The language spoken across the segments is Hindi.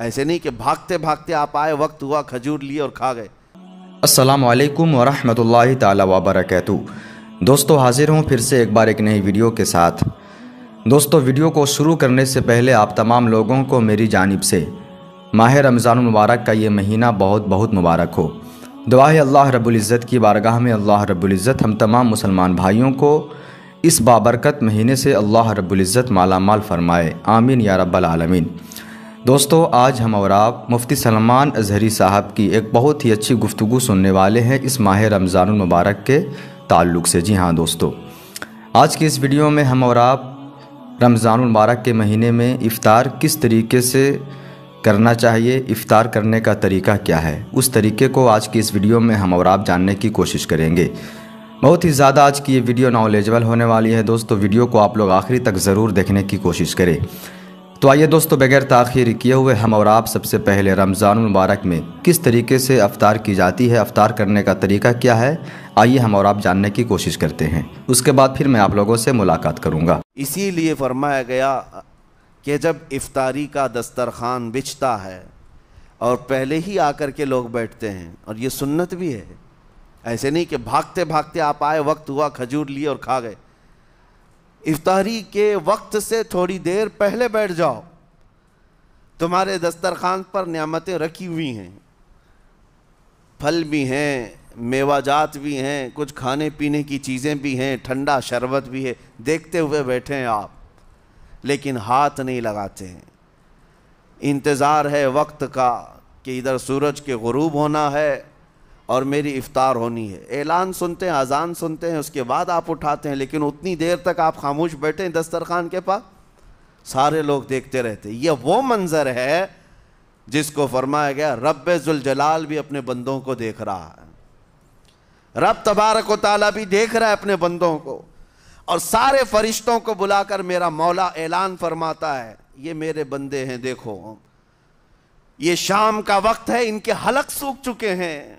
ऐसे नहीं कि भागते भागते आप आए वक्त हुआ खजूर लिए और खा गए अस्सलाम वालेकुम वरहमतुल्लाहि दोस्तों हाजिर हूँ फिर से एक बार एक नई वीडियो के साथ दोस्तों वीडियो को शुरू करने से पहले आप तमाम लोगों को मेरी जानब से माह रमज़ान मुबारक का ये महीना बहुत बहुत मुबारक हो दुआ है अल्लाह रब्ज़त की बारगाह में अल्लाह रबुल्ज़त हम तमाम मुसलमान भाइयों को इस बाबरकत महीने से अल्लाह रब्ज़त मालामाल फरमाए आमीन या रब्बल आलमीन दोस्तों आज हम और आप मुफ्ती सलमान अजहरी साहब की एक बहुत ही अच्छी गुफ्तु सुनने वाले हैं इस माह रमज़ानमबारक के ताल्लुक से जी हाँ दोस्तों आज की इस वीडियो में हम और आप मुबारक के महीने में इफ़ार किस तरीके से करना चाहिए इफ़ार करने का तरीका क्या है उस तरीके को आज की इस वीडियो में हम और आप जानने की कोशिश करेंगे बहुत ही ज़्यादा आज की ये वीडियो नॉलेजबल होने वाली है दोस्तों वीडियो को आप लोग आखिरी तक ज़रूर देखने की कोशिश करें तो आइए दोस्तों बगैर तखिर किए हुए हम और आप सबसे पहले रमज़ान मुबारक में किस तरीके से अवतार की जाती है अवतार करने का तरीका क्या है आइए हम और आप जानने की कोशिश करते हैं उसके बाद फिर मैं आप लोगों से मुलाकात करूँगा इसीलिए फरमाया गया कि जब इफ्तारी का दस्तरखान बिछता है और पहले ही आकर के लोग बैठते हैं और ये सुन्नत भी है ऐसे नहीं कि भागते भागते आप आए वक्त हुआ खजूर लिए और खा गए इफ्तारी के वक्त से थोड़ी देर पहले बैठ जाओ तुम्हारे दस्तरखान पर नियामतें रखी हुई हैं फल भी हैं मेवाजात भी हैं कुछ खाने पीने की चीज़ें भी हैं ठंडा शरबत भी है देखते हुए बैठे हैं आप लेकिन हाथ नहीं लगाते हैं इंतज़ार है वक्त का कि इधर सूरज के गरूब होना है और मेरी इफ़ार होनी है ऐलान सुनते हैं अजान सुनते हैं उसके बाद आप उठाते हैं लेकिन उतनी देर तक आप खामोश बैठे हैं दस्तरखान के पास सारे लोग देखते रहते ये वो मंज़र है जिसको फरमाया गया रब जुलजलाल भी अपने बंदों को देख रहा है रब तबारक वाला भी देख रहा है अपने बंदों को और सारे फरिश्तों को बुलाकर मेरा मौला ऐलान फरमाता है ये मेरे बंदे हैं देखो ये शाम का वक्त है इनके हलक सूख चुके हैं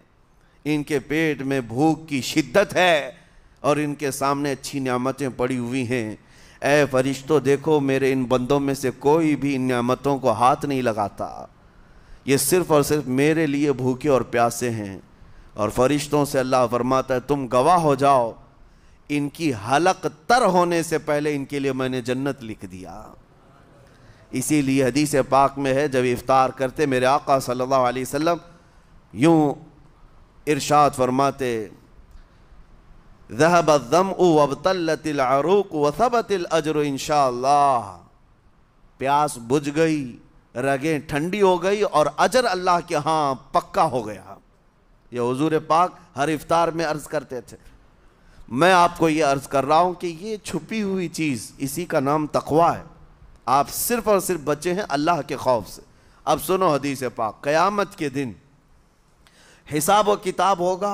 इनके पेट में भूख की शिद्दत है और इनके सामने अच्छी नियामतें पड़ी हुई हैं ऐ फरिश्तों देखो मेरे इन बंदों में से कोई भी इन नियामतों को हाथ नहीं लगाता ये सिर्फ़ और सिर्फ मेरे लिए भूखे और प्यासे हैं और फरिश्तों से अल्लाह फरमाता है तुम गवाह हो जाओ इनकी हलक तर होने से पहले इनके लिए मैंने जन्नत लिख दिया इसीलिए हदीस पाक में है जब इफ़ार करते मेरे आका सल्लल्लाहु अलैहि वसल्लम यूँ इरशाद फरमाते जहबम अजर इनशा प्यास बुझ गई रगें ठंडी हो गई और अजर अल्लाह के हाँ पक्का हो गया ये हजूर पाक हर इफ्तार में अर्ज़ करते थे मैं आपको ये अर्ज़ कर रहा हूँ कि ये छुपी हुई चीज़ इसी का नाम तकवा है आप सिर्फ़ और सिर्फ बचे हैं अल्लाह के खौफ से अब सुनो हदीस पाक क़यामत के दिन हिसाब व किताब होगा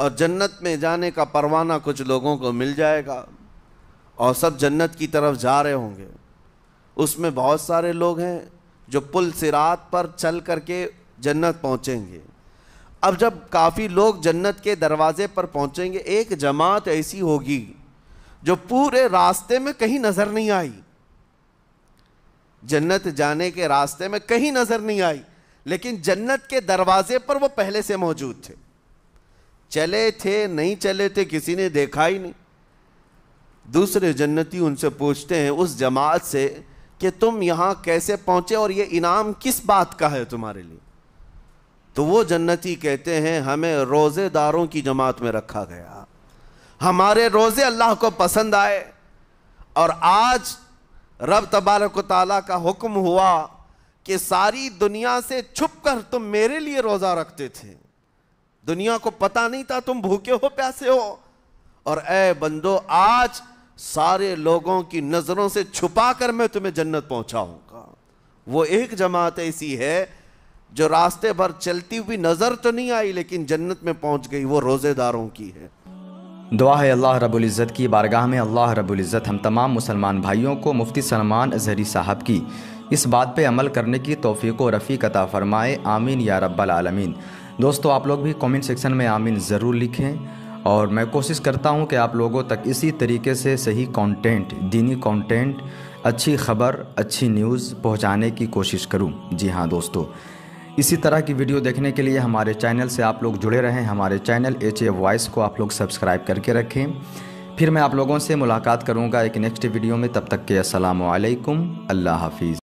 और जन्नत में जाने का परवाना कुछ लोगों को मिल जाएगा और सब जन्नत की तरफ जा रहे होंगे उसमें बहुत सारे लोग हैं जो पुल सिरात पर चल करके जन्नत पहुँचेंगे अब जब काफ़ी लोग जन्नत के दरवाजे पर पहुँचेंगे एक जमात ऐसी होगी जो पूरे रास्ते में कहीं नज़र नहीं आई जन्नत जाने के रास्ते में कहीं नज़र नहीं आई लेकिन जन्नत के दरवाजे पर वो पहले से मौजूद थे चले थे नहीं चले थे किसी ने देखा ही नहीं दूसरे जन्नती उनसे पूछते हैं उस जमात से कि तुम यहाँ कैसे पहुँचे और ये इनाम किस बात का है तुम्हारे लिए तो वो जन्नती कहते हैं हमें रोज़ेदारों की जमात में रखा गया हमारे रोज़े अल्लाह को पसंद आए और आज रब तबारक ताली का हुक्म हुआ कि सारी दुनिया से छुप कर तुम मेरे लिए रोजा रखते थे दुनिया को पता नहीं था तुम भूखे हो प्यासे हो और ऐ बंदो आज सारे लोगों की नजरों से छुपा कर मैं तुम्हें जन्नत पहुंचाऊंगा वो एक जमात ऐसी है जो रास्ते भर चलती हुई नजर तो नहीं आई लेकिन जन्नत में पहुंच गई वो रोजेदारों की है दुआ है अल्लाह रबुल्ज़त की बारगाह में अल्लाह रबुल्ज़त हम तमाम मुसलमान भाइयों को मुफ्ती सलमान जहरी साहब की इस बात पे अमल करने की तोफ़ी को रफ़ी कता फ़रमाए आमीन या रब्बल आलमीन दोस्तों आप लोग भी कमेंट सेक्शन में आमीन ज़रूर लिखें और मैं कोशिश करता हूँ कि आप लोगों तक इसी तरीके से सही कंटेंट, दीनी कंटेंट, अच्छी खबर अच्छी न्यूज़ पहुँचाने की कोशिश करूँ जी हाँ दोस्तों इसी तरह की वीडियो देखने के लिए हमारे चैनल से आप लोग जुड़े रहें हमारे चैनल एच ए वॉइस को आप लोग सब्सक्राइब करके रखें फिर मैं आप लोगों से मुलाकात करूंगा एक नेक्स्ट वीडियो में तब तक के असलकम अल्लाह हाफिज़